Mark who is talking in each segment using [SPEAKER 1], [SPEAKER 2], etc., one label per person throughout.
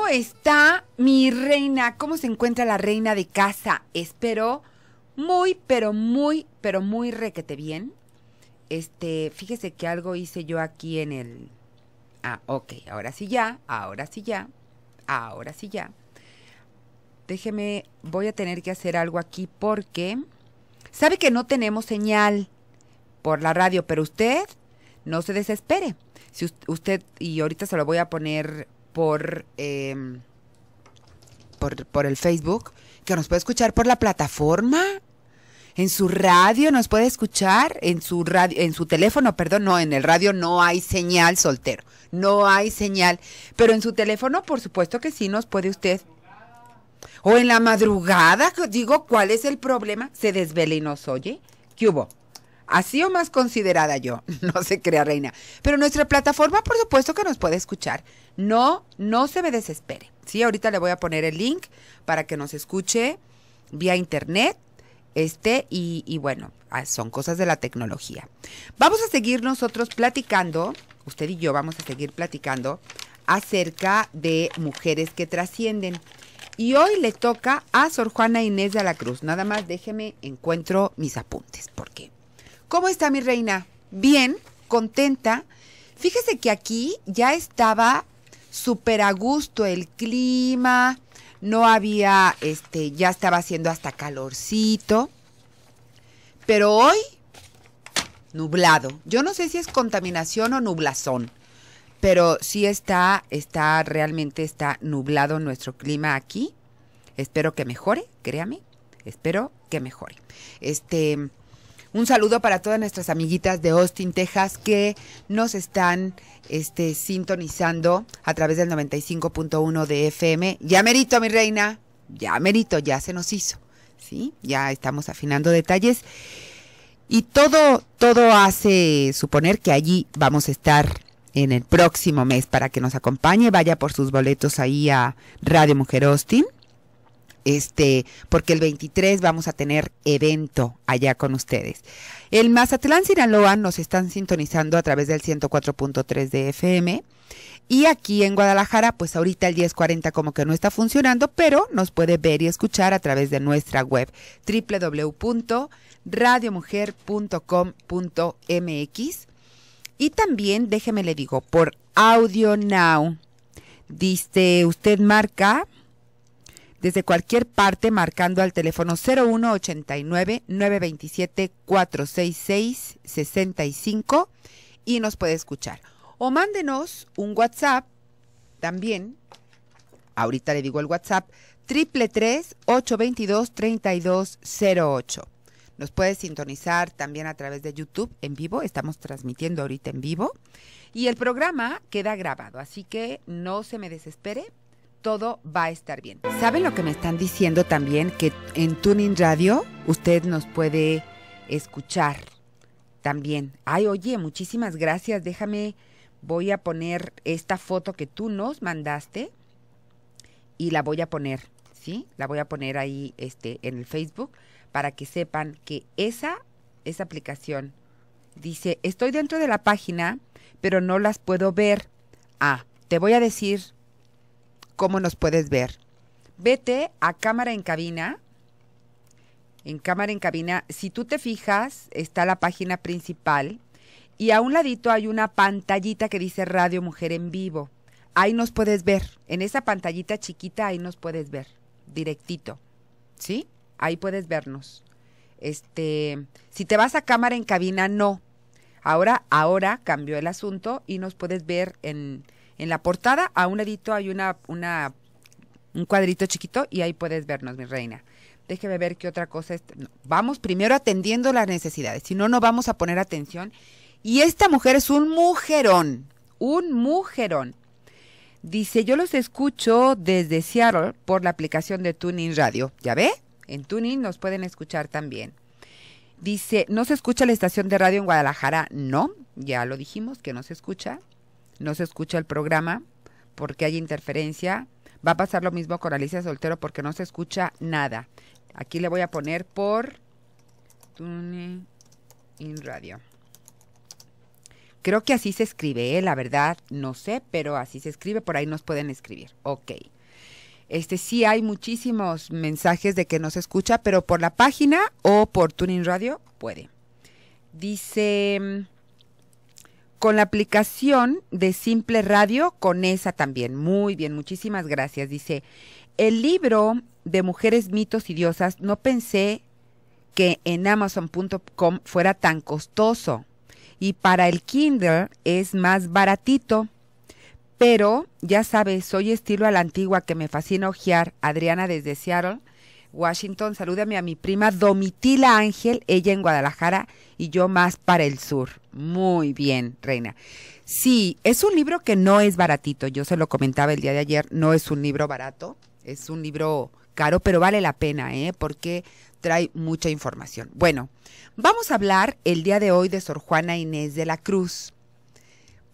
[SPEAKER 1] ¿Cómo está mi reina? ¿Cómo se encuentra la reina de casa? Espero muy, pero muy, pero muy requete bien. Este, fíjese que algo hice yo aquí en el... Ah, ok, ahora sí ya, ahora sí ya, ahora sí ya. Déjeme, voy a tener que hacer algo aquí porque... Sabe que no tenemos señal por la radio, pero usted no se desespere. Si usted, y ahorita se lo voy a poner por, em, por, por el Facebook, que nos puede escuchar por la plataforma, en su radio nos puede escuchar, en su radio, en su teléfono, perdón, no, en el radio no hay señal soltero, no hay señal, pero en su teléfono por supuesto que sí nos puede usted. O en la madrugada, digo, ¿cuál es el problema? Se desvela y nos oye. ¿Qué hubo? así o más considerada yo, no se crea reina. Pero nuestra plataforma, por supuesto que nos puede escuchar. No, no se me desespere. Sí, ahorita le voy a poner el link para que nos escuche vía internet. Este, y, bueno, ah, son cosas de la tecnología. Vamos a seguir nosotros platicando, usted y yo vamos a seguir platicando acerca de mujeres que trascienden. Y hoy le toca a Sor Juana Inés de la Cruz. Nada más déjeme encuentro mis apuntes, porque ¿Cómo está mi reina? Bien, contenta. Fíjese que aquí ya estaba súper a gusto el clima, no había, este, ya estaba haciendo hasta calorcito. Pero hoy, nublado. Yo no sé si es contaminación o nublazón, pero sí está, está, realmente está nublado nuestro clima aquí. Espero que mejore, créame, espero que mejore. Este, un saludo para todas nuestras amiguitas de Austin, Texas, que nos están este, sintonizando a través del 95.1 de FM. Ya merito, mi reina, ya merito, ya se nos hizo. ¿sí? Ya estamos afinando detalles. Y todo, todo hace suponer que allí vamos a estar en el próximo mes para que nos acompañe. Vaya por sus boletos ahí a Radio Mujer Austin este, porque el 23 vamos a tener evento allá con ustedes. El Mazatlán Sinaloa nos están sintonizando a través del 104.3 de FM. Y aquí en Guadalajara, pues ahorita el 1040 como que no está funcionando, pero nos puede ver y escuchar a través de nuestra web www.radiomujer.com.mx. Y también, déjeme le digo, por Audio Now. Dice, usted marca desde cualquier parte marcando al teléfono 0189-927-466-65 y nos puede escuchar. O mándenos un WhatsApp también, ahorita le digo el WhatsApp, triple 822 3208 Nos puede sintonizar también a través de YouTube en vivo, estamos transmitiendo ahorita en vivo. Y el programa queda grabado, así que no se me desespere todo va a estar bien. ¿Saben lo que me están diciendo también? Que en Tuning Radio usted nos puede escuchar también. Ay, oye, muchísimas gracias. Déjame, voy a poner esta foto que tú nos mandaste y la voy a poner, ¿sí? La voy a poner ahí este, en el Facebook para que sepan que esa, esa aplicación dice, estoy dentro de la página, pero no las puedo ver. Ah, te voy a decir cómo nos puedes ver. Vete a cámara en cabina. En cámara en cabina, si tú te fijas, está la página principal y a un ladito hay una pantallita que dice Radio Mujer en Vivo. Ahí nos puedes ver. En esa pantallita chiquita, ahí nos puedes ver. Directito. ¿Sí? Ahí puedes vernos. Este, si te vas a cámara en cabina, no. Ahora, ahora cambió el asunto y nos puedes ver en en la portada, a un edito hay una, una, un cuadrito chiquito y ahí puedes vernos, mi reina. Déjeme ver qué otra cosa es. vamos primero atendiendo las necesidades, si no, no vamos a poner atención. Y esta mujer es un mujerón, un mujerón. Dice, yo los escucho desde Seattle por la aplicación de Tuning Radio. ¿Ya ve? En Tuning nos pueden escuchar también. Dice, ¿no se escucha la estación de radio en Guadalajara? No, ya lo dijimos que no se escucha no se escucha el programa porque hay interferencia. Va a pasar lo mismo con Alicia Soltero porque no se escucha nada. Aquí le voy a poner por TuneIn Radio. Creo que así se escribe, ¿eh? la verdad, no sé, pero así se escribe, por ahí nos pueden escribir. Ok. Este sí hay muchísimos mensajes de que no se escucha, pero por la página o por TuneIn Radio puede. Dice con la aplicación de Simple Radio, con esa también. Muy bien, muchísimas gracias. Dice, el libro de Mujeres, Mitos y Diosas, no pensé que en amazon.com fuera tan costoso. Y para el Kindle es más baratito. Pero, ya sabes, soy estilo a la antigua que me fascina ojear, Adriana desde Seattle, Washington, salúdame a mi prima Domitila Ángel, ella en Guadalajara y yo más para el sur. Muy bien, reina. Sí, es un libro que no es baratito, yo se lo comentaba el día de ayer, no es un libro barato, es un libro caro, pero vale la pena, ¿eh? Porque trae mucha información. Bueno, vamos a hablar el día de hoy de Sor Juana Inés de la Cruz.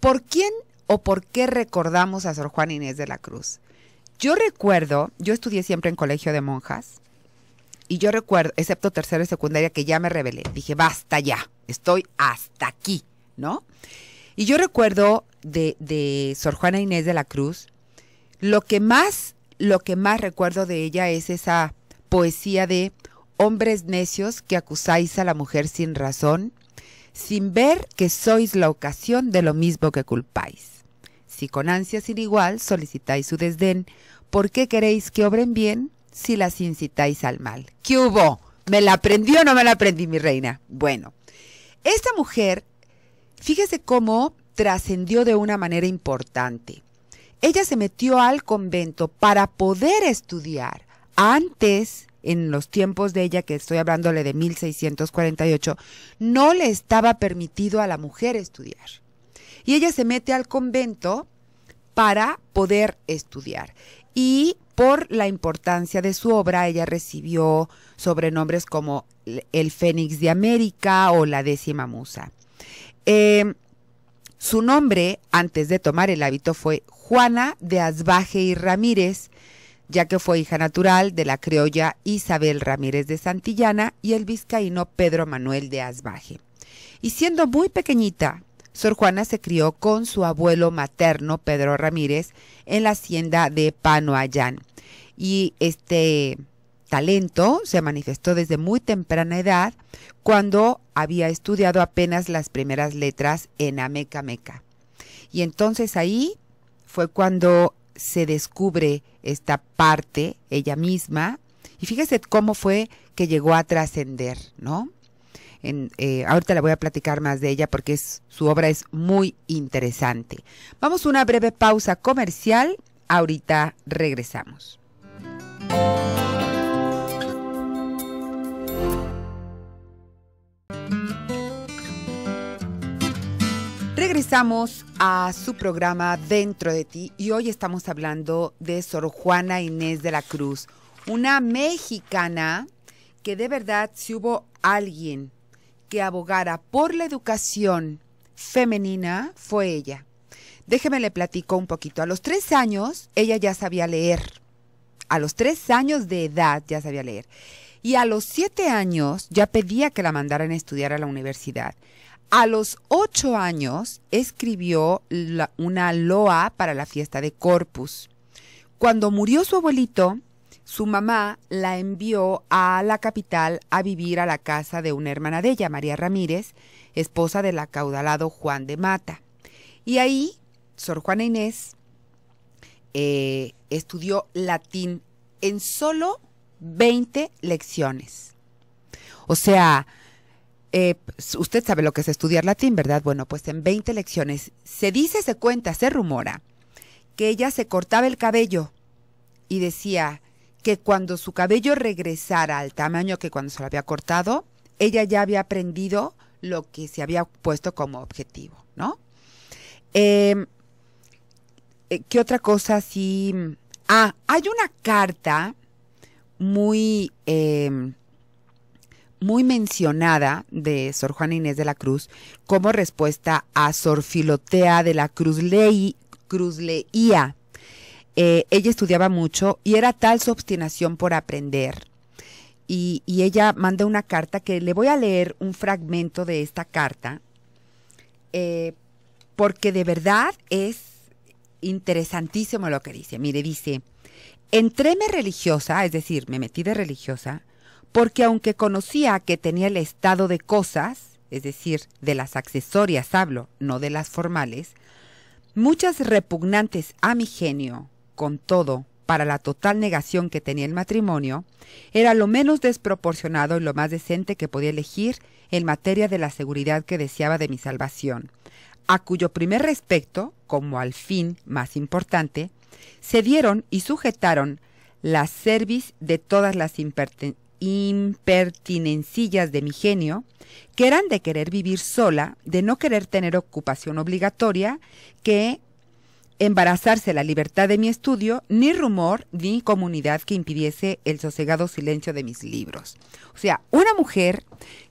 [SPEAKER 1] ¿Por quién o por qué recordamos a Sor Juana Inés de la Cruz? Yo recuerdo, yo estudié siempre en colegio de monjas y yo recuerdo, excepto tercero y secundaria, que ya me rebelé. Dije, basta ya, estoy hasta aquí, ¿no? Y yo recuerdo de, de Sor Juana Inés de la Cruz, lo que más, lo que más recuerdo de ella es esa poesía de hombres necios que acusáis a la mujer sin razón, sin ver que sois la ocasión de lo mismo que culpáis. Si con ansia sin igual solicitáis su desdén, ¿por qué queréis que obren bien? si las incitáis al mal. ¿Qué hubo? ¿Me la aprendió o no me la aprendí, mi reina? Bueno, esta mujer, fíjese cómo trascendió de una manera importante. Ella se metió al convento para poder estudiar. Antes, en los tiempos de ella, que estoy hablándole de 1648, no le estaba permitido a la mujer estudiar. Y ella se mete al convento para poder estudiar y por la importancia de su obra, ella recibió sobrenombres como el Fénix de América o la décima musa. Eh, su nombre, antes de tomar el hábito, fue Juana de Asbaje y Ramírez, ya que fue hija natural de la criolla Isabel Ramírez de Santillana y el vizcaíno Pedro Manuel de Asbaje. Y siendo muy pequeñita, Sor Juana se crió con su abuelo materno, Pedro Ramírez, en la hacienda de Panoayán. Y este talento se manifestó desde muy temprana edad, cuando había estudiado apenas las primeras letras en Ameca-Meca Y entonces ahí fue cuando se descubre esta parte, ella misma, y fíjese cómo fue que llegó a trascender, ¿no? Eh, ahorita la voy a platicar más de ella porque su obra es muy interesante. Vamos a una breve pausa comercial. Ahorita regresamos. Regresamos a su programa Dentro de ti y hoy estamos hablando de Sor Juana Inés de la Cruz, una mexicana que de verdad si hubo alguien que abogara por la educación femenina fue ella. Déjeme le platico un poquito. A los tres años ella ya sabía leer. A los tres años de edad ya sabía leer. Y a los siete años ya pedía que la mandaran a estudiar a la universidad. A los ocho años escribió una loa para la fiesta de Corpus. Cuando murió su abuelito, su mamá la envió a la capital a vivir a la casa de una hermana de ella, María Ramírez, esposa del acaudalado Juan de Mata. Y ahí, Sor Juana Inés eh, estudió latín en solo 20 lecciones. O sea, eh, usted sabe lo que es estudiar latín, ¿verdad? Bueno, pues en 20 lecciones se dice, se cuenta, se rumora que ella se cortaba el cabello y decía, que cuando su cabello regresara al tamaño que cuando se lo había cortado, ella ya había aprendido lo que se había puesto como objetivo, ¿no? Em, eh, ¿Qué otra cosa? Sí. Ah, hay una carta muy, em, muy mencionada de Sor Juana Inés de la Cruz como respuesta a Sor Filotea de la Cruz, Cruz Leía, eh, ella estudiaba mucho y era tal su obstinación por aprender. Y, ella manda una carta que le voy a leer un fragmento de esta carta, eh, porque de verdad es interesantísimo lo que dice. Mire, dice, entréme religiosa, es decir, me metí de religiosa, porque aunque conocía que tenía el estado de cosas, es decir, de las accesorias hablo, no de las formales, muchas repugnantes a mi genio, con todo, para la total negación que tenía el matrimonio, era lo menos desproporcionado y lo más decente que podía elegir en materia de la seguridad que deseaba de mi salvación, a cuyo primer respecto, como al fin más importante, se dieron y sujetaron la cerviz de todas las impertinencias de mi genio, que eran de querer vivir sola, de no querer tener ocupación obligatoria, que embarazarse la libertad de mi estudio, ni rumor ni comunidad que impidiese el sosegado silencio de mis libros. O sea, una mujer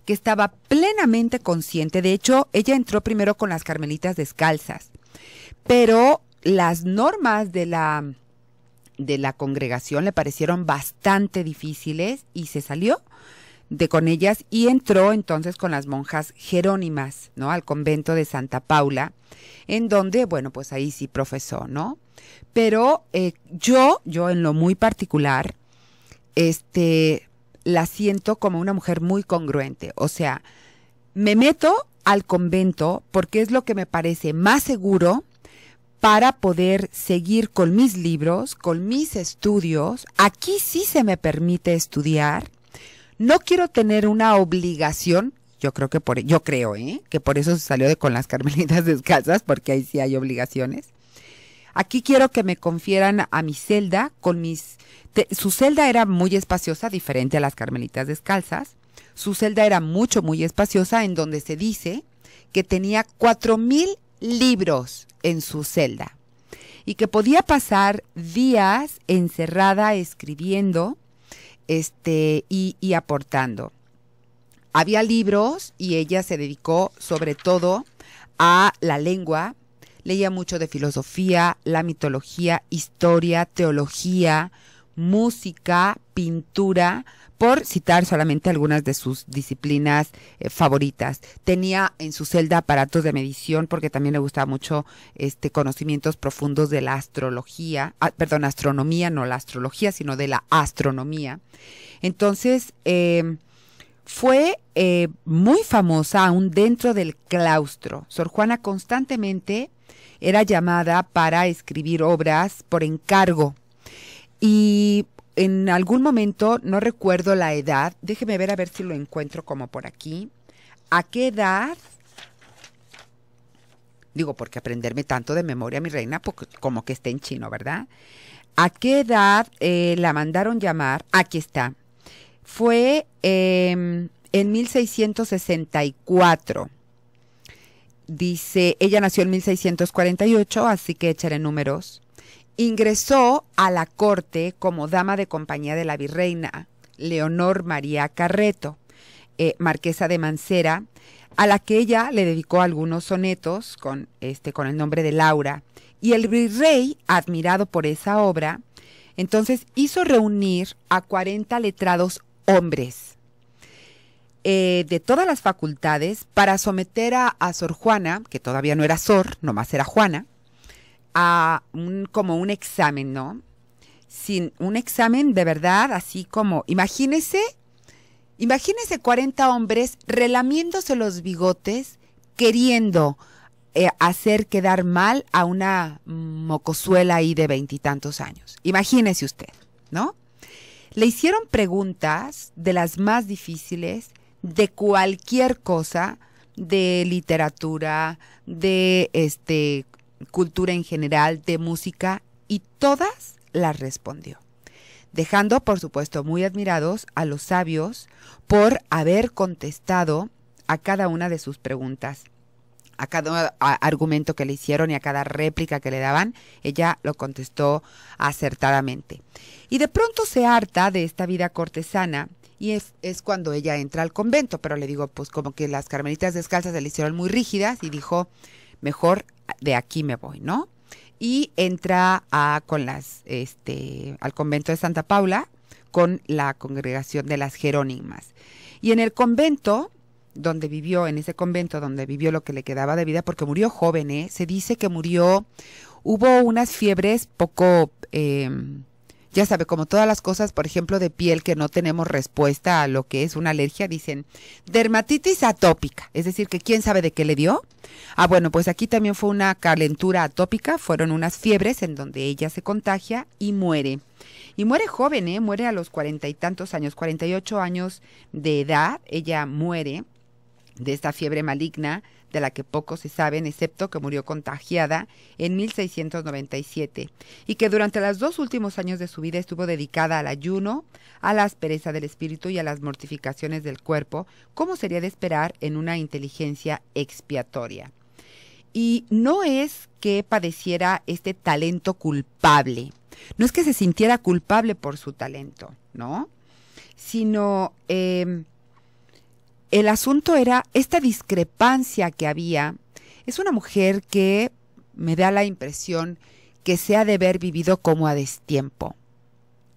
[SPEAKER 1] que estaba plenamente consciente, de hecho, ella entró primero con las carmelitas descalzas, pero las normas de la de la congregación le parecieron bastante difíciles y se salió de con ellas y entró entonces con las monjas jerónimas, ¿no? Al convento de Santa Paula, en donde, bueno, pues ahí sí profesó, ¿no? Pero eh, yo, yo en lo muy particular, este, la siento como una mujer muy congruente, o sea, me meto al convento porque es lo que me parece más seguro para poder seguir con mis libros, con mis estudios. Aquí sí se me permite estudiar no quiero tener una obligación yo creo que por yo creo ¿eh? que por eso se salió de con las carmelitas descalzas porque ahí sí hay obligaciones aquí quiero que me confieran a mi celda con mis su celda era muy espaciosa diferente a las carmelitas descalzas su celda era mucho muy espaciosa en donde se dice que tenía cuatro mil libros en su celda y que podía pasar días encerrada escribiendo este, y, y aportando. Había libros y ella se dedicó sobre todo a la lengua, leía mucho de filosofía, la mitología, historia, teología, música, pintura, por citar solamente algunas de sus disciplinas eh, favoritas. Tenía en su celda aparatos de medición porque también le gustaba mucho este conocimientos profundos de la astrología, ah, perdón, astronomía, no la astrología, sino de la astronomía. Entonces, em, fue eh, muy famosa aún dentro del claustro. Sor Juana constantemente era llamada para escribir obras por encargo y en algún momento, no recuerdo la edad, déjeme ver a ver si lo encuentro como por aquí. ¿A qué edad? Digo, porque aprenderme tanto de memoria, mi reina, como que esté en chino, ¿verdad? ¿A qué edad eh, la mandaron llamar? Aquí está. Fue em, en 1664. Dice, ella nació en 1648, así que echaré números. Ingresó a la corte como dama de compañía de la virreina Leonor María Carreto, eh, marquesa de Mancera, a la que ella le dedicó algunos sonetos con, este, con el nombre de Laura. Y el virrey, admirado por esa obra, entonces hizo reunir a 40 letrados hombres eh, de todas las facultades para someter a, a, Sor Juana, que todavía no era Sor, nomás era Juana, a como un examen, ¿no? Sin un examen de verdad, así como, imagínese, imagínese 40 hombres relamiéndose los bigotes, queriendo eh, hacer quedar mal a una mocosuela ahí de veintitantos años. Imagínese usted, ¿no? Le hicieron preguntas de las más difíciles, de cualquier cosa, de literatura, de este cultura en general, de música, y todas las respondió, dejando por supuesto muy admirados a los sabios por haber contestado a cada una de sus preguntas. A cada argumento que le hicieron y a cada réplica que le daban, ella lo contestó acertadamente. Y de pronto se harta de esta vida cortesana y es, cuando ella entra al convento, pero le digo, pues como que las carmelitas descalzas se le hicieron muy rígidas y dijo, mejor de aquí me voy, ¿no? Y entra a, con las, este, al convento de Santa Paula con la congregación de las Jerónimas. Y en el convento, donde vivió, en ese convento donde vivió lo que le quedaba de vida, porque murió joven, ¿eh? se dice que murió, hubo unas fiebres poco... Eh, ya sabe, como todas las cosas, por ejemplo, de piel que no tenemos respuesta a lo que es una alergia, dicen dermatitis atópica, es decir, que quién sabe de qué le dio. Ah, bueno, pues aquí también fue una calentura atópica, fueron unas fiebres en donde ella se contagia y muere. Y muere joven, ¿eh? Muere a los cuarenta y tantos años, cuarenta y ocho años de edad, ella muere de esta fiebre maligna de la que pocos se saben, excepto que murió contagiada en 1697, y que durante los dos últimos años de su vida estuvo dedicada al ayuno, a la aspereza del espíritu y a las mortificaciones del cuerpo, como sería de esperar en una inteligencia expiatoria. Y no es que padeciera este talento culpable, no es que se sintiera culpable por su talento, ¿no? Sino... Em, el asunto era esta discrepancia que había. Es una mujer que me da la impresión que se ha de haber vivido como a destiempo.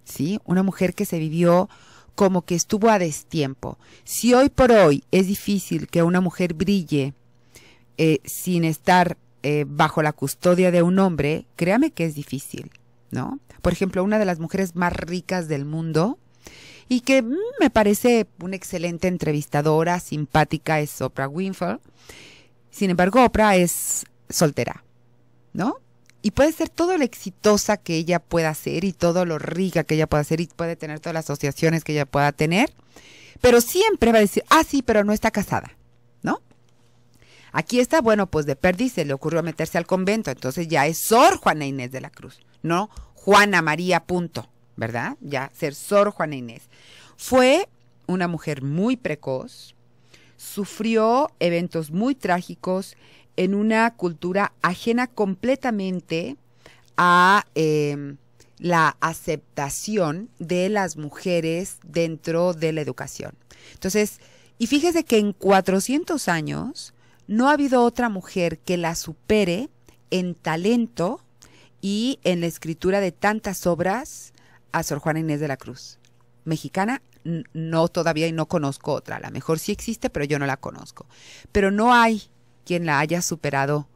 [SPEAKER 1] ¿Sí? Una mujer que se vivió como que estuvo a destiempo. Si hoy por hoy es difícil que una mujer brille eh, sin estar eh, bajo la custodia de un hombre, créame que es difícil, ¿no? Por ejemplo, una de las mujeres más ricas del mundo, y que mm, me parece una excelente entrevistadora, simpática, es Oprah Winfrey. Sin embargo, Oprah es soltera, ¿no? Y puede ser todo lo exitosa que ella pueda ser y todo lo rica que ella pueda ser y puede tener todas las asociaciones que ella pueda tener, pero siempre va a decir, ah, sí, pero no está casada, ¿no? Aquí está, bueno, pues de perdiz se le ocurrió meterse al convento, entonces ya es Sor Juana Inés de la Cruz, ¿no? Juana María, punto. ¿verdad? Ya ser Sor Juana Inés. Fue una mujer muy precoz, sufrió eventos muy trágicos en una cultura ajena completamente a em, la aceptación de las mujeres dentro de la educación. Entonces, y fíjese que en 400 años no ha habido otra mujer que la supere en talento y en la escritura de tantas obras a Sor Juana Inés de la Cruz. Mexicana, no todavía y no conozco otra. A lo mejor sí existe, pero yo no la conozco. Pero no hay quien la haya superado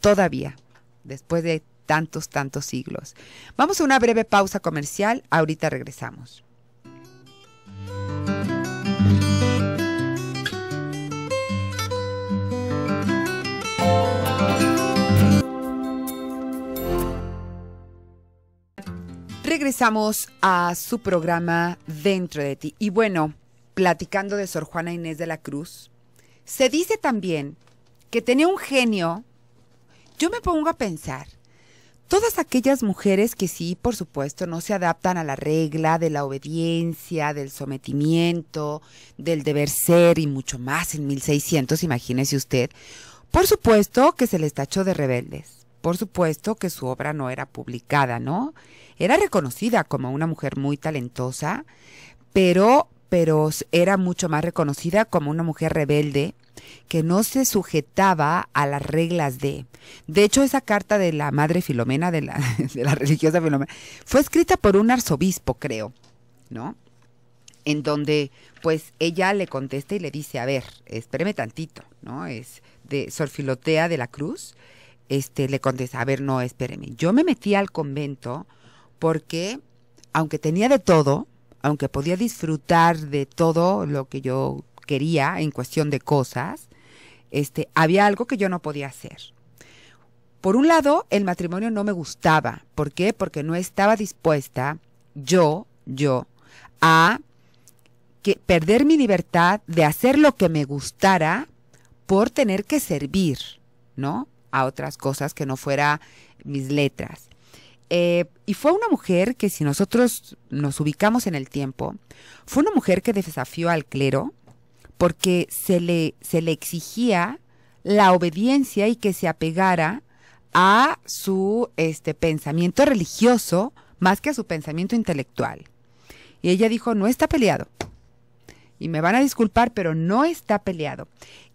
[SPEAKER 1] todavía, después de tantos, tantos siglos. Vamos a una breve pausa comercial, ahorita regresamos. Regresamos a su programa Dentro de ti. Y bueno, platicando de Sor Juana Inés de la Cruz, se dice también que tenía un genio. Yo me pongo a pensar, todas aquellas mujeres que sí, por supuesto, no se adaptan a la regla de la obediencia, del sometimiento, del deber ser y mucho más en 1600, imagínese usted, por supuesto que se les tachó de rebeldes por supuesto que su obra no era publicada, ¿no? Era reconocida como una mujer muy talentosa, pero, pero era mucho más reconocida como una mujer rebelde que no se sujetaba a las reglas de. De hecho, esa carta de la madre Filomena, de la, de la religiosa Filomena, fue escrita por un arzobispo, creo, ¿no? En donde, pues, ella le contesta y le dice, a ver, espéreme tantito, ¿no? Es de Sor Filotea de la Cruz, este, le contesta. a ver, no, espéreme. Yo me metí al convento porque, aunque tenía de todo, aunque podía disfrutar de todo lo que yo quería en cuestión de cosas, este, había algo que yo no podía hacer. Por un lado, el matrimonio no me gustaba. ¿Por qué? Porque no estaba dispuesta yo, yo, a perder mi libertad de hacer lo que me gustara por tener que servir, ¿no? a otras cosas que no fuera mis letras. Eh, y fue una mujer que si nosotros nos ubicamos en el tiempo, fue una mujer que desafió al clero porque se le, se le exigía la obediencia y que se apegara a su este, pensamiento religioso más que a su pensamiento intelectual. Y ella dijo, no está peleado. Y me van a disculpar, pero no está peleado.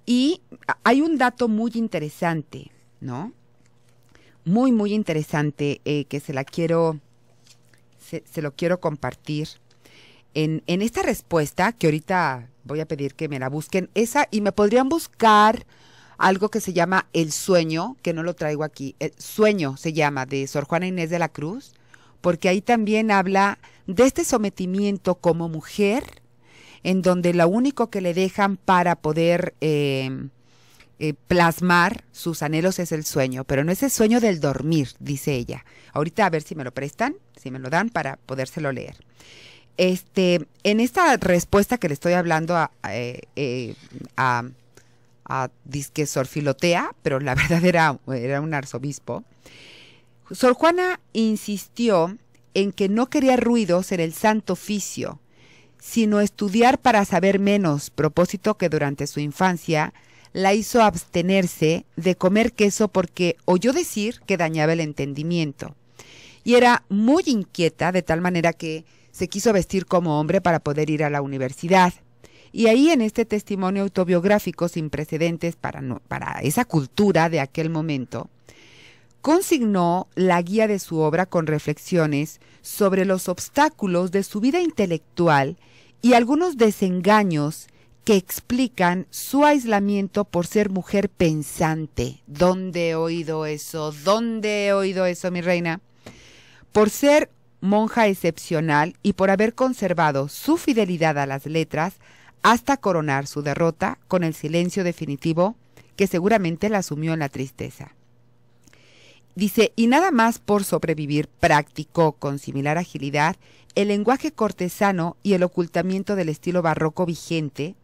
[SPEAKER 1] Y hay un dato muy interesante. ¿no? Muy, muy interesante, eh, que se la quiero, se, lo quiero compartir. En, en, esta respuesta, que ahorita voy a pedir que me la busquen, esa, y me podrían buscar algo que se llama El Sueño, que no lo traigo aquí, El Sueño se llama, de Sor Juana Inés de la Cruz, porque ahí también habla de este sometimiento como mujer, en donde lo único que le dejan para poder eh, eh, plasmar sus anhelos es el sueño, pero no es el sueño del dormir, dice ella. Ahorita a ver si me lo prestan, si me lo dan para podérselo leer. Este, en esta respuesta que le estoy hablando a, a, eh, eh, a, pero la verdad era, un arzobispo, Sor Juana insistió en que no quería ruido ser el santo oficio, sino estudiar para saber menos, propósito que durante su infancia la hizo abstenerse de comer queso porque oyó decir que dañaba el entendimiento. Y era muy inquieta de tal manera que se quiso vestir como hombre para poder ir a la universidad. Y ahí en este testimonio autobiográfico sin precedentes para, esa cultura de aquel momento, consignó la guía de su obra con reflexiones sobre los obstáculos de su vida intelectual y algunos desengaños que explican su aislamiento por ser mujer pensante. ¿Dónde he oído eso? ¿Dónde he oído eso, mi reina? Por ser monja excepcional y por haber conservado su fidelidad a las letras hasta coronar su derrota con el silencio definitivo que seguramente la asumió en la tristeza. Dice, y nada más por sobrevivir practicó con similar agilidad el lenguaje cortesano y el ocultamiento del estilo barroco vigente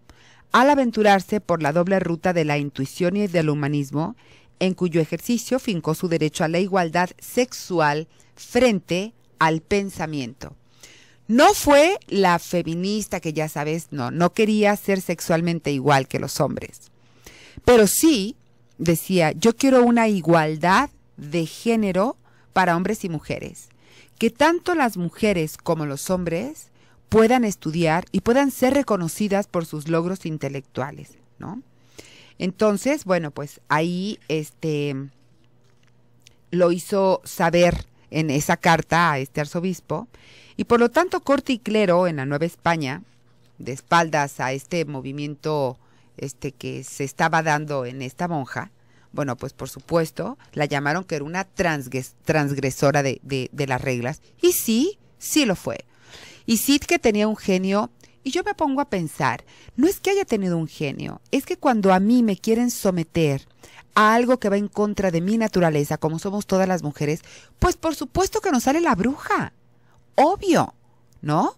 [SPEAKER 1] al aventurarse por la doble ruta de la intuición y del humanismo, en cuyo ejercicio fincó su derecho a la igualdad sexual frente al pensamiento. No fue la feminista que ya sabes, no, no quería ser sexualmente igual que los hombres. Pero sí decía, yo quiero una igualdad de género para hombres y mujeres, que tanto las mujeres como los hombres puedan estudiar y puedan ser reconocidas por sus logros intelectuales, ¿no? Entonces, bueno, pues ahí este lo hizo saber en esa carta a este arzobispo y por lo tanto corte y clero en la Nueva España, de espaldas a este movimiento este que se estaba dando en esta monja, bueno, pues por supuesto la llamaron que era una transgresora de las reglas y sí, sí lo fue y Sid que tenía un genio, y yo me pongo a pensar, no es que haya tenido un genio, es que cuando a mí me quieren someter a algo que va en contra de mi naturaleza, como somos todas las mujeres, pues por supuesto que nos sale la bruja. Obvio, ¿no?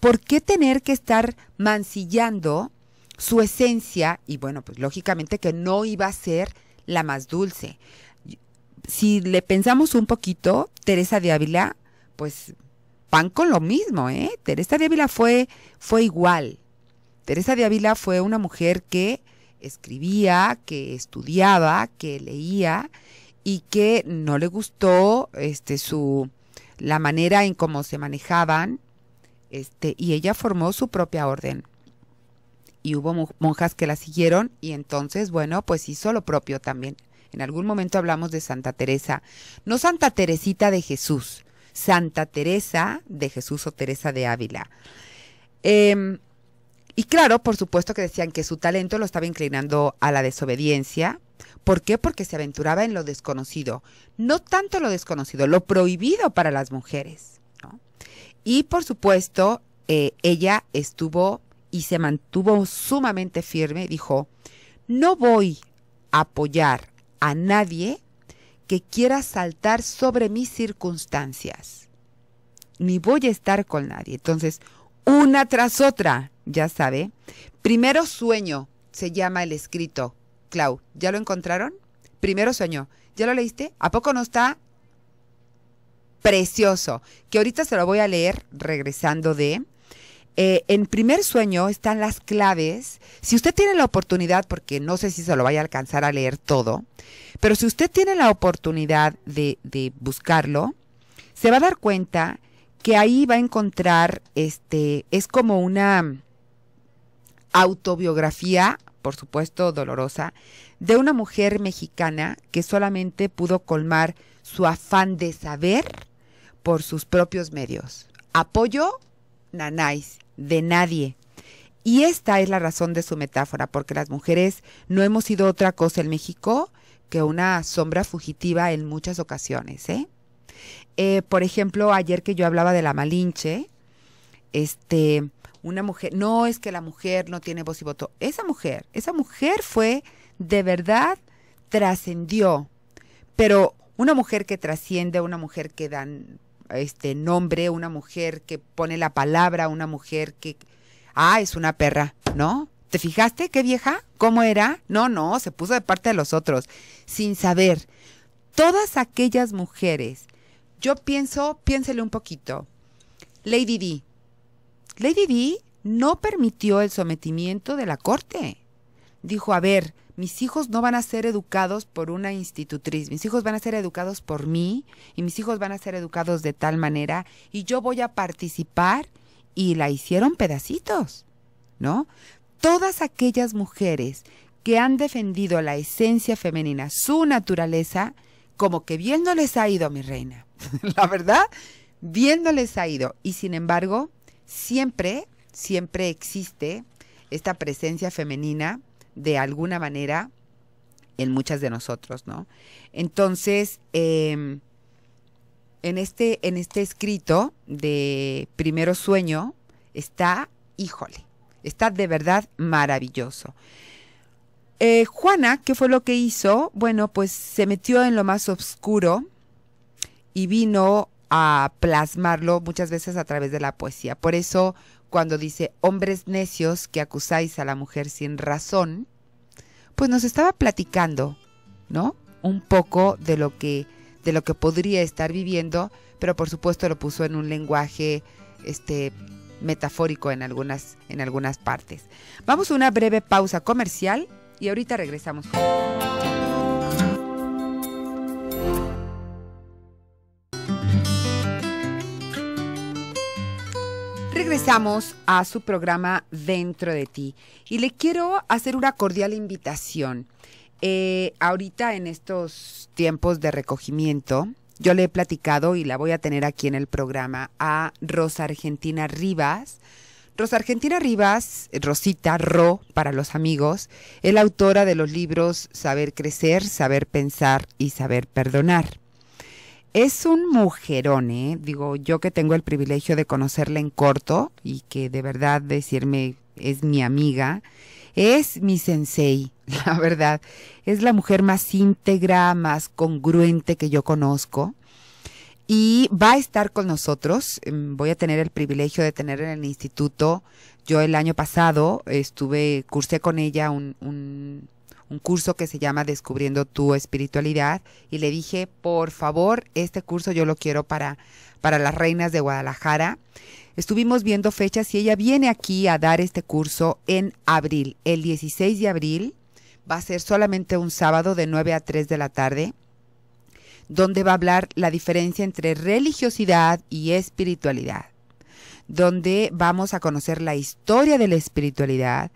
[SPEAKER 1] ¿Por qué tener que estar mancillando su esencia? Y bueno, pues lógicamente que no iba a ser la más dulce. Si le pensamos un poquito, Teresa de Ávila, pues pan con lo mismo, ¿eh? Teresa de Ávila fue, fue igual. Teresa de Ávila fue una mujer que escribía, que estudiaba, que leía y que no le gustó este su la manera en cómo se manejaban este y ella formó su propia orden. Y hubo monjas que la siguieron y entonces, bueno, pues hizo lo propio también. En algún momento hablamos de Santa Teresa, no Santa Teresita de Jesús, Santa Teresa de Jesús o Teresa de Ávila. Em, y claro, por supuesto que decían que su talento lo estaba inclinando a la desobediencia. ¿Por qué? Porque se aventuraba en lo desconocido. No tanto lo desconocido, lo prohibido para las mujeres. Y por supuesto, eh, ella estuvo y se mantuvo sumamente firme dijo, no voy a apoyar a nadie que quiera saltar sobre mis circunstancias. Ni voy a estar con nadie. Entonces, una tras otra, ya sabe. Primero sueño, se llama el escrito. Clau, ¿ya lo encontraron? Primero sueño, ¿ya lo leíste? ¿A poco no está? Precioso, que ahorita se lo voy a leer regresando de eh, en primer sueño están las claves. Si usted tiene la oportunidad, porque no sé si se lo vaya a alcanzar a leer todo, pero si usted tiene la oportunidad de, de buscarlo, se va a dar cuenta que ahí va a encontrar, este, es como una autobiografía, por supuesto dolorosa, de una mujer mexicana que solamente pudo colmar su afán de saber por sus propios medios. Apoyo, nanáis de nadie. Y esta es la razón de su metáfora, porque las mujeres no hemos sido otra cosa en México que una sombra fugitiva en muchas ocasiones. ¿eh? ¿eh? por ejemplo, ayer que yo hablaba de la Malinche, este, una mujer, no es que la mujer no tiene voz y voto, esa mujer, esa mujer fue de verdad trascendió, pero una mujer que trasciende, una mujer que dan este nombre, una mujer que pone la palabra, una mujer que, ah, es una perra, ¿no? ¿Te fijaste qué vieja? ¿Cómo era? No, no, se puso de parte de los otros, sin saber. Todas aquellas mujeres, yo pienso, piénsele un poquito. Lady D. Lady D no permitió el sometimiento de la corte. Dijo, a ver, mis hijos no van a ser educados por una institutriz, mis hijos van a ser educados por mí y mis hijos van a ser educados de tal manera y yo voy a participar y la hicieron pedacitos, ¿no? Todas aquellas mujeres que han defendido la esencia femenina, su naturaleza, como que bien no les ha ido, mi reina. la verdad, les ha ido. Y sin embargo, siempre, siempre existe esta presencia femenina de alguna manera en muchas de nosotros, ¿no? Entonces, em, en, este, en este escrito de Primero Sueño está, híjole, está de verdad maravilloso. Eh, Juana, ¿qué fue lo que hizo? Bueno, pues se metió en lo más oscuro y vino a plasmarlo muchas veces a través de la poesía. Por eso cuando dice, hombres necios que acusáis a la mujer sin razón, pues nos estaba platicando, ¿no? Un poco de lo que, de lo que podría estar viviendo, pero por supuesto lo puso en un lenguaje este, metafórico en algunas, en algunas partes. Vamos a una breve pausa comercial y ahorita regresamos. Comenzamos a su programa Dentro de ti y le quiero hacer una cordial invitación. Eh, ahorita en estos tiempos de recogimiento, yo le he platicado y la voy a tener aquí en el programa a Rosa Argentina Rivas. Rosa Argentina Rivas, Rosita Ro para los amigos, es la autora de los libros Saber Crecer, Saber Pensar y Saber Perdonar. Es un mujerón, ¿eh? Digo, yo que tengo el privilegio de conocerla en corto y que de verdad decirme es mi amiga, es mi sensei, la verdad. Es la mujer más íntegra, más congruente que yo conozco. Y va a estar con nosotros. Em, voy a tener el privilegio de tener en el instituto. Yo el año pasado estuve, cursé con ella un, un un curso que se llama Descubriendo tu espiritualidad y le dije, por favor, este curso yo lo quiero para, para las reinas de Guadalajara. Estuvimos viendo fechas y ella viene aquí a dar este curso en abril, el 16 de abril. Va a ser solamente un sábado de 9 a 3 de la tarde donde va a hablar la diferencia entre religiosidad y espiritualidad, donde vamos a conocer la historia de la espiritualidad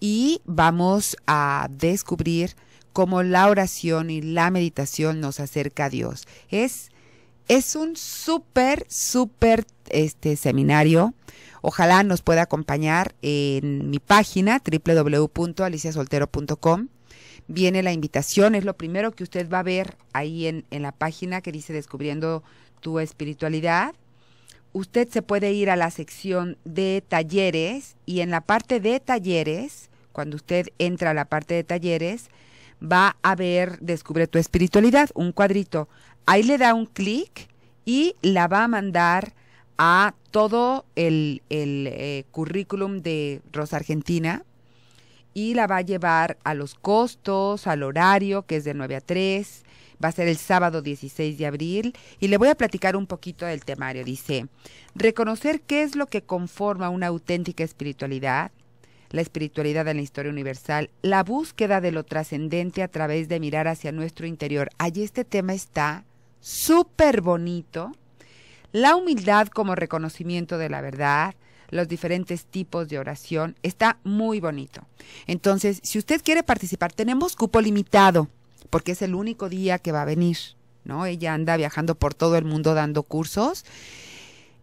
[SPEAKER 1] y vamos a descubrir cómo la oración y la meditación nos acerca a Dios. Es, es un súper, súper este, seminario. Ojalá nos pueda acompañar en mi página www.aliciasoltero.com. Viene la invitación, es lo primero que usted va a ver ahí en, en la página que dice Descubriendo tu espiritualidad usted se puede ir a la sección de talleres y en la parte de talleres, cuando usted entra a la parte de talleres, va a ver Descubre tu espiritualidad, un cuadrito. Ahí le da un clic y la va a mandar a todo el, eh, currículum de Rosa Argentina y la va a llevar a los costos, al horario, que es de 9 a 3, Va a ser el sábado 16 de abril y le voy a platicar un poquito del temario. Dice, reconocer qué es lo que conforma una auténtica espiritualidad, la espiritualidad en la historia universal, la búsqueda de lo trascendente a través de mirar hacia nuestro interior. Allí este tema está súper bonito. La humildad como reconocimiento de la verdad, los diferentes tipos de oración, está muy bonito. Entonces, si usted quiere participar, tenemos cupo limitado porque es el único día que va a venir, ¿no? Ella anda viajando por todo el mundo dando cursos.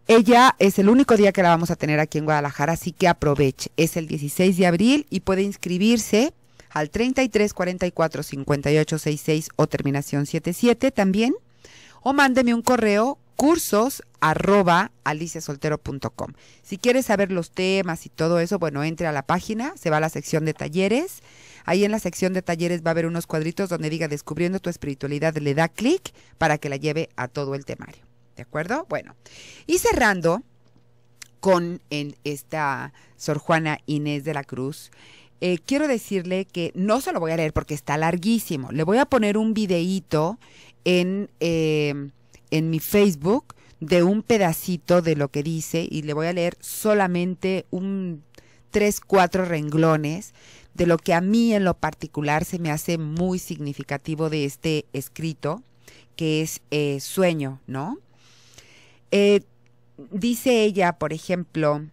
[SPEAKER 1] Ella es el único día que la vamos a tener aquí en Guadalajara, así que aproveche. Es el 16 de abril y puede inscribirse al 33 44 o terminación 77 también. O mándeme un correo cursos arroba aliciasoltero.com. Si quieres saber los temas y todo eso, bueno, entre a la página, se va a la sección de talleres Ahí en la sección de talleres va a haber unos cuadritos donde diga descubriendo tu espiritualidad, le da clic para que la lleve a todo el temario. ¿De acuerdo? Bueno, y cerrando con en esta Sor Juana Inés de la Cruz, eh, quiero decirle que no se lo voy a leer porque está larguísimo. Le voy a poner un videíto en, eh, en mi Facebook de un pedacito de lo que dice y le voy a leer solamente un tres, cuatro renglones de lo que a mí en lo particular se me hace muy significativo de este escrito, que es eh, sueño, ¿no? Eh, dice ella, por ejemplo,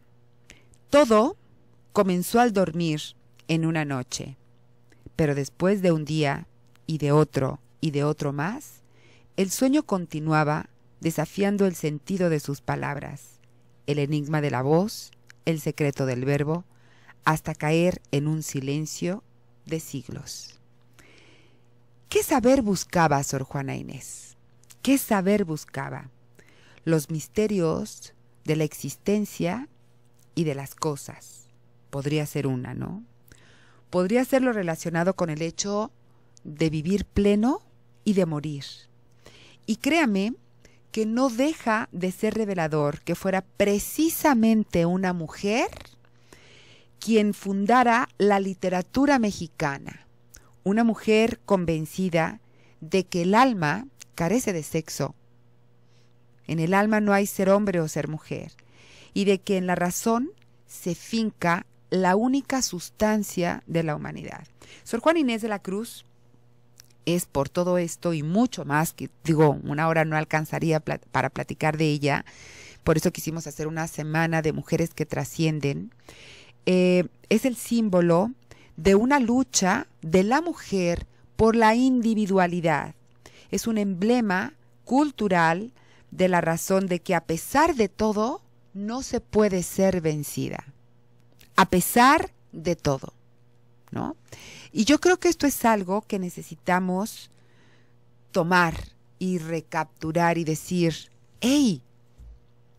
[SPEAKER 1] todo comenzó al dormir en una noche, pero después de un día y de otro y de otro más, el sueño continuaba desafiando el sentido de sus palabras, el enigma de la voz, el secreto del verbo, hasta caer en un silencio de siglos. ¿Qué saber buscaba Sor Juana Inés? ¿Qué saber buscaba? Los misterios de la existencia y de las cosas. Podría ser una, ¿no? Podría ser lo relacionado con el hecho de vivir pleno y de morir. Y créame que no deja de ser revelador que fuera precisamente una mujer quien fundara la literatura mexicana, una mujer convencida de que el alma carece de sexo. En el alma no hay ser hombre o ser mujer, y de que en la razón se finca la única sustancia de la humanidad. Sor Juan Inés de la Cruz es por todo esto y mucho más, que digo, una hora no alcanzaría para platicar de ella, por eso quisimos hacer una semana de mujeres que trascienden. Eh, es el símbolo de una lucha de la mujer por la individualidad. Es un emblema cultural de la razón de que a pesar de todo, no se puede ser vencida. A pesar de todo, ¿no? Y yo creo que esto es algo que necesitamos tomar y recapturar y decir, ¡Ey!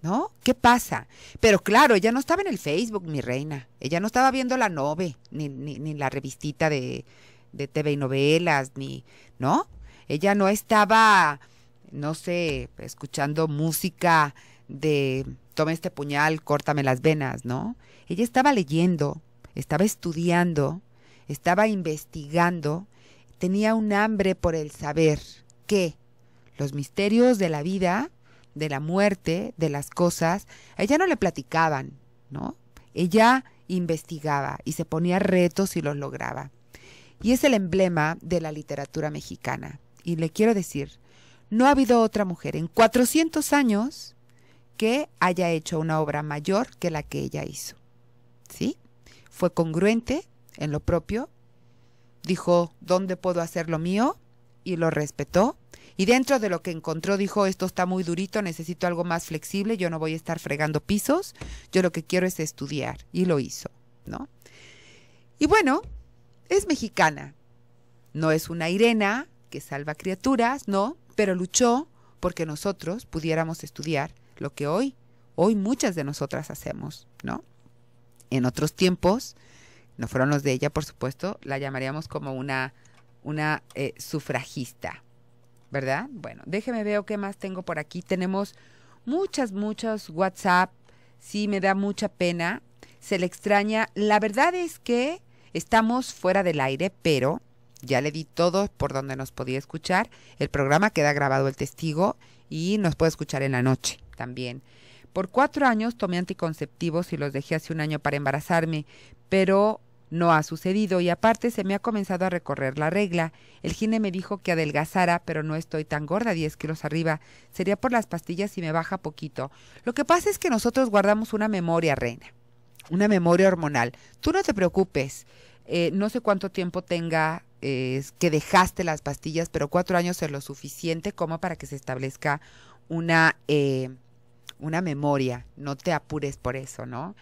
[SPEAKER 1] ¿no? ¿Qué pasa? Pero claro, ella no estaba en el Facebook, mi reina. Ella no estaba viendo la nove, ni, la revistita de, de, TV y novelas, ni, ¿no? Ella no estaba, no sé, escuchando música de tome este puñal, córtame las venas, ¿no? Ella estaba leyendo, estaba estudiando, estaba investigando, tenía un hambre por el saber que los misterios de la vida de la muerte, de las cosas, a ella no le platicaban, ¿no? Ella investigaba y se ponía retos y los lograba. Y es el emblema de la literatura mexicana. Y le quiero decir, no ha habido otra mujer en 400 años que haya hecho una obra mayor que la que ella hizo. ¿Sí? Fue congruente en lo propio, dijo, ¿dónde puedo hacer lo mío? Y lo respetó y dentro de lo que encontró dijo, esto está muy durito, necesito algo más flexible, yo no voy a estar fregando pisos, yo lo que quiero es estudiar. Y lo hizo, ¿no? Y bueno, es mexicana. No es una Irena que salva criaturas, no, pero luchó porque nosotros pudiéramos estudiar lo que hoy, hoy muchas de nosotras hacemos, ¿no? En otros tiempos, no fueron los de ella, por supuesto, la llamaríamos como una, una eh, sufragista. ¿verdad? Bueno, déjeme ver qué más tengo por aquí. Tenemos muchas, muchas WhatsApp. Sí, me da mucha pena. Se le extraña. La verdad es que estamos fuera del aire, pero ya le di todo por donde nos podía escuchar. El programa queda grabado el testigo y nos puede escuchar en la noche también. Por cuatro años tomé anticonceptivos y los dejé hace un año para embarazarme, pero no ha sucedido y aparte se me ha comenzado a recorrer la regla. El gine me dijo que adelgazara, pero no estoy tan gorda, 10 kilos arriba. Sería por las pastillas y me baja poquito. Lo que pasa es que nosotros guardamos una memoria, reina. Una memoria hormonal. Tú no te preocupes. Eh, no sé cuánto tiempo tenga eh, que dejaste las pastillas, pero cuatro años es lo suficiente como para que se establezca una, eh, una memoria. No te apures por eso, ¿no?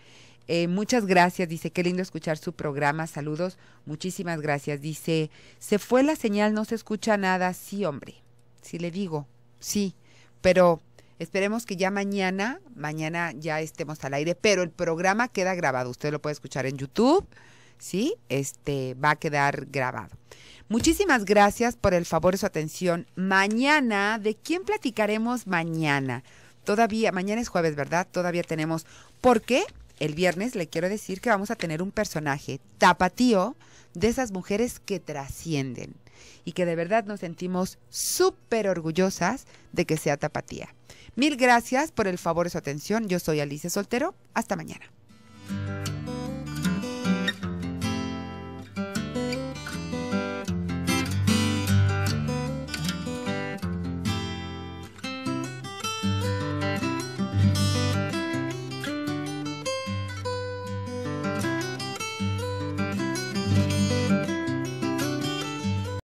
[SPEAKER 1] Eh, muchas gracias, dice, qué lindo escuchar su programa, saludos, muchísimas gracias. Dice, se fue la señal, no se escucha nada, sí, hombre, sí le digo, sí, pero esperemos que ya mañana, mañana ya estemos al aire, pero el programa queda grabado, usted lo puede escuchar en YouTube, ¿sí? Este, va a quedar grabado. Muchísimas gracias por el favor de su atención. Mañana, ¿de quién platicaremos mañana? Todavía, mañana es jueves, ¿verdad? Todavía tenemos. ¿Por qué? el viernes le quiero decir que vamos a tener un personaje tapatío de esas mujeres que trascienden y que de verdad nos sentimos súper orgullosas de que sea tapatía. Mil gracias por el favor de su atención. Yo soy Alicia Soltero. Hasta mañana.